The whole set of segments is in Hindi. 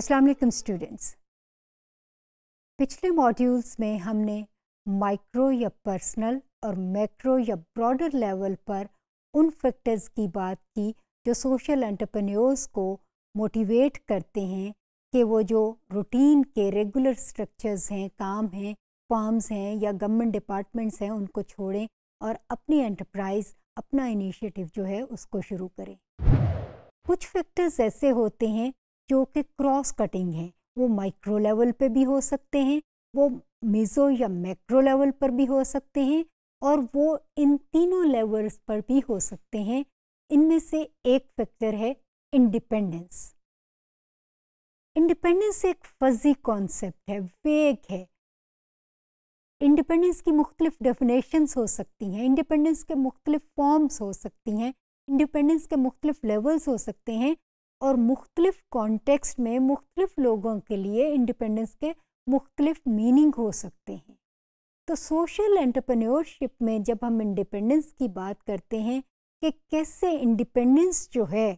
अस्सलाम स्टूडेंट्स पिछले मॉड्यूल्स में हमने माइक्रो या पर्सनल और मैक्रो या ब्रॉडर लेवल पर उन फैक्टर्स की बात की जो सोशल एंटरप्रेन्योर्स को मोटिवेट करते हैं कि वो जो रूटीन के रेगुलर स्ट्रक्चर्स हैं काम हैं फॉर्म्स हैं या गवर्नमेंट डिपार्टमेंट्स हैं उनको छोड़ें और अपनी एंटरप्राइज अपना इनिशिएटिव जो है उसको शुरू करें कुछ फैक्टर्स ऐसे होते हैं जो कि क्रॉस कटिंग है वो माइक्रो लेवल पे भी हो सकते हैं वो मेज़ो या मैक्रो लेवल पर भी हो सकते हैं और वो इन तीनों लेवल्स पर भी हो सकते हैं इनमें से एक फैक्टर है इंडिपेंडेंस इंडिपेंडेंस एक फजी कॉन्सेप्ट है वेग है इंडिपेंडेंस की मुख्तलिफ डेफिनेशंस हो सकती हैं इंडिपेंडेंस के मुख्तलिफ फॉर्म्स हो सकती हैं इंडिपेंडेंस के मुख्तलिफ लेवल्स हो सकते हैं और मुख्तलिफ कॉन्टेक्स्ट में मुख्तलिफ लोगों के लिए इंडिपेंडेंस के मुख्तलिफ मीनिंग हो सकते हैं तो सोशल एंटरप्रेन्योरशिप में जब हम इंडिपेंडेंस की बात करते हैं कि कैसे इंडिपेंडेंस जो है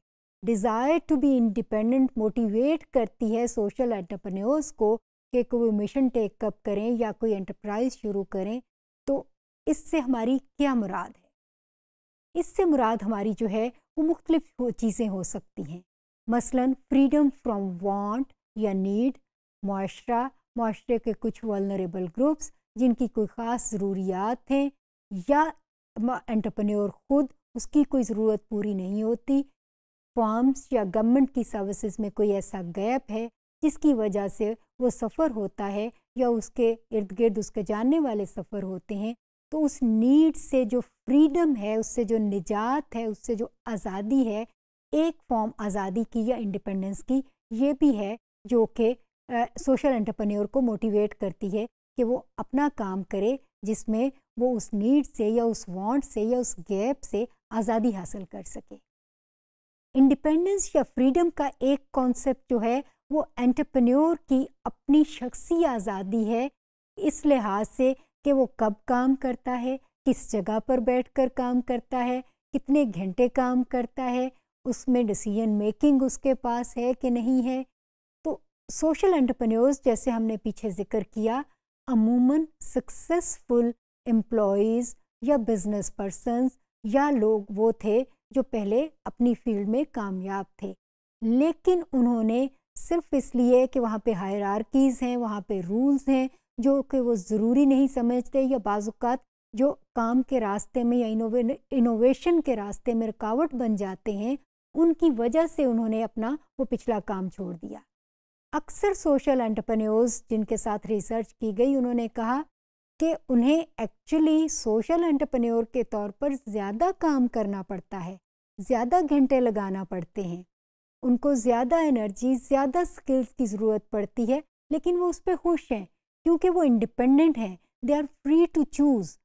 desire to be independent motivate करती है सोशल एंटरप्रेन्योर्स को कि कोई मिशन टेकअप करें या कोई एंटरप्राइज शुरू करें तो इससे हमारी क्या मुराद है इससे मुराद हमारी जो है वो मुख्तलिफ चीज़ें हो सकती हैं मसलन फ्रीडम फ्रॉम वांट या नीड माशरा माशरे के कुछ वलनरेबल ग्रुप्स जिनकी कोई ख़ास ज़रूरियात हैं या एंटरप्रेन्योर खुद उसकी कोई ज़रूरत पूरी नहीं होती फॉर्म्स या गवर्नमेंट की सर्विसेज में कोई ऐसा गैप है जिसकी वजह से वो सफ़र होता है या उसके इर्द गिर्द उसके जानने वाले सफ़र होते हैं तो उस नीड से जो फ्रीडम है उससे जो निजात है उससे जो आज़ादी है एक फॉर्म आज़ादी की या इंडिपेंडेंस की ये भी है जो कि सोशल एंटरप्रेन्योर को मोटिवेट करती है कि वो अपना काम करे जिसमें वो उस नीड से या उस वांट से या उस गैप से आज़ादी हासिल कर सके इंडिपेंडेंस या फ्रीडम का एक कॉन्सेप्ट जो है वो एंटरप्रेन्योर की अपनी शख्सी आज़ादी है इस लिहाज से कि वो कब काम करता है किस जगह पर बैठकर काम करता है कितने घंटे काम करता है उसमें डिसीजन मेकिंग उसके पास है कि नहीं है तो सोशल एंटरप्रेन्योर्स जैसे हमने पीछे जिक्र किया अमूमन सक्सेसफुल एम्प्लॉयज़ या बिजनेस पर्सन या लोग वो थे जो पहले अपनी फील्ड में कामयाब थे लेकिन उन्होंने सिर्फ इसलिए कि वहाँ पे हायरार्कीज़ हैं वहाँ पे रूल्स हैं जो कि वो ज़रूरी नहीं समझते या बाज़ात जो काम के रास्ते में या इनोवेशन के रास्ते में रुकावट बन जाते हैं उनकी वजह से उन्होंने अपना वो पिछला काम छोड़ दिया अक्सर सोशल एंटरप्रेन्योर्स जिनके साथ रिसर्च की गई उन्होंने कहा कि उन्हें एक्चुअली सोशल एंटरप्रेन्योर के तौर पर ज़्यादा काम करना पड़ता है ज़्यादा घंटे लगाना पड़ते हैं उनको ज़्यादा एनर्जी ज़्यादा स्किल्स की ज़रूरत पड़ती है लेकिन वो उस पर खुश हैं क्योंकि वो इंडिपेंडेंट हैं they are free to choose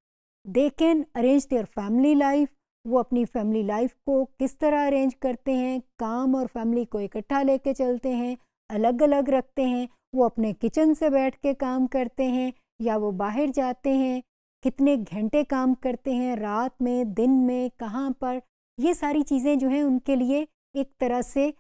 they can arrange their family life वो अपनी फैमिली लाइफ को किस तरह अरेंज करते हैं काम और फैमिली को इकट्ठा लेके चलते हैं अलग अलग रखते हैं वो अपने किचन से बैठ के काम करते हैं या वो बाहर जाते हैं कितने घंटे काम करते हैं रात में दिन में कहाँ पर ये सारी चीज़ें जो हैं उनके लिए एक तरह से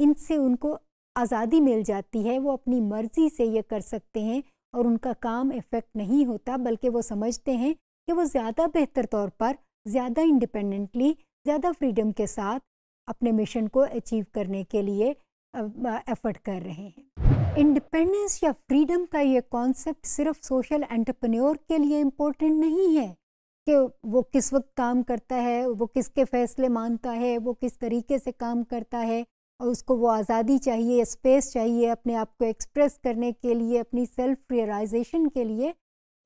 इनसे उनको आज़ादी मिल जाती है वो अपनी मर्ज़ी से ये कर सकते हैं और उनका काम इफ़ेक्ट नहीं होता बल्कि वो समझते हैं कि वो ज़्यादा बेहतर तौर पर ज़्यादा इंडिपेंडेंटली ज़्यादा फ्रीडम के साथ अपने मिशन को अचीव करने के लिए एफर्ट कर रहे हैं इंडिपेंडेंस या फ्रीडम का ये कॉन्सेप्ट सिर्फ सोशल एंटरप्रेन्योर के लिए इम्पोर्टेंट नहीं है कि वो किस वक्त काम करता है वो किसके फैसले मानता है वो किस तरीके से काम करता है और उसको वो आज़ादी चाहिए स्पेस चाहिए अपने आप को एक्सप्रेस करने के लिए अपनी सेल्फ रियलाइजेशन के लिए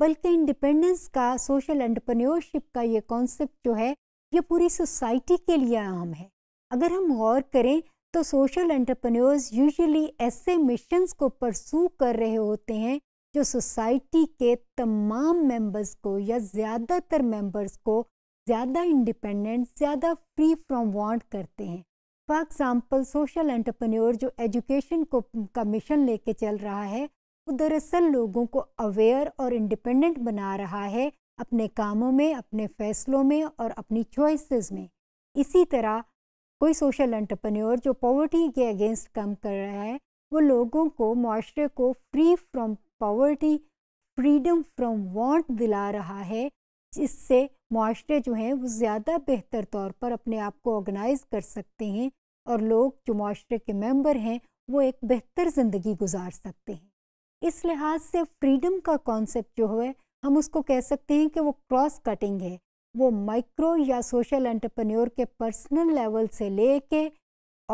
बल्कि इंडिपेंडेंस का सोशल एंटरप्रेन्योरशिप का ये कॉन्सेप्ट जो है ये पूरी सोसाइटी के लिए आम है अगर हम गौर करें तो सोशल एंटरप्रेन्योर्स यूजुअली ऐसे मिशंस को परसू कर रहे होते हैं जो सोसाइटी के तमाम मेंबर्स को या ज़्यादातर मेंबर्स को ज़्यादा इंडिपेंडेंट ज़्यादा फ्री फ्रॉम वांट करते हैं फॉर एग्ज़ाम्पल सोशल एंटरप्रेन्योर जो एजुकेशन को का मिशन लेके चल रहा है वो दरअसल लोगों को अवेयर और इंडिपेंडेंट बना रहा है अपने कामों में अपने फैसलों में और अपनी चॉइसेस में इसी तरह कोई सोशल एंटरप्रेन्योर जो पॉवर्टी के अगेंस्ट काम कर रहा है वो लोगों को माशरे को free from poverty freedom from want दिला रहा है जिससे माशरे जो हैं वो ज़्यादा बेहतर तौर पर अपने आप को ऑर्गेनाइज कर सकते हैं और लोग जो माशरे के मेंबर हैं वो एक बेहतर ज़िंदगी गुजार सकते हैं इस लिहाज से फ्रीडम का कॉन्सेप्ट जो है हम उसको कह सकते हैं कि वो क्रॉस कटिंग है वो माइक्रो या सोशल एंटरप्रेन्योर के पर्सनल लेवल से ले के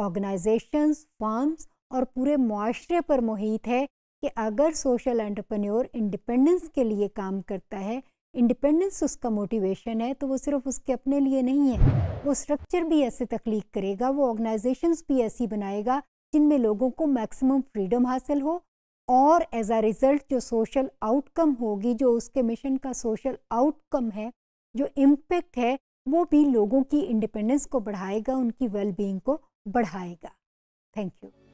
ऑर्गेनाइजेशंस फॉर्म्स और पूरे माशरे पर मुहित है कि अगर सोशल एंटरप्रेन्योर इंडिपेंडेंस के लिए काम करता है इंडिपेंडेंस उसका मोटिवेशन है तो वो सिर्फ उसके अपने लिए नहीं है वो स्ट्रक्चर भी ऐसे तख्लीक करेगा वो ऑर्गेनाइजेशंस भी ऐसी बनाएगा जिनमें लोगों को मैक्सिमम फ्रीडम हासिल हो और एज आ रिज़ल्ट जो सोशल आउटकम होगी जो उसके मिशन का सोशल आउटकम है जो इम्पेक्ट है वो भी लोगों की इंडिपेंडेंस को बढ़ाएगा उनकी वेलबींग को बढ़ाएगा थैंक यू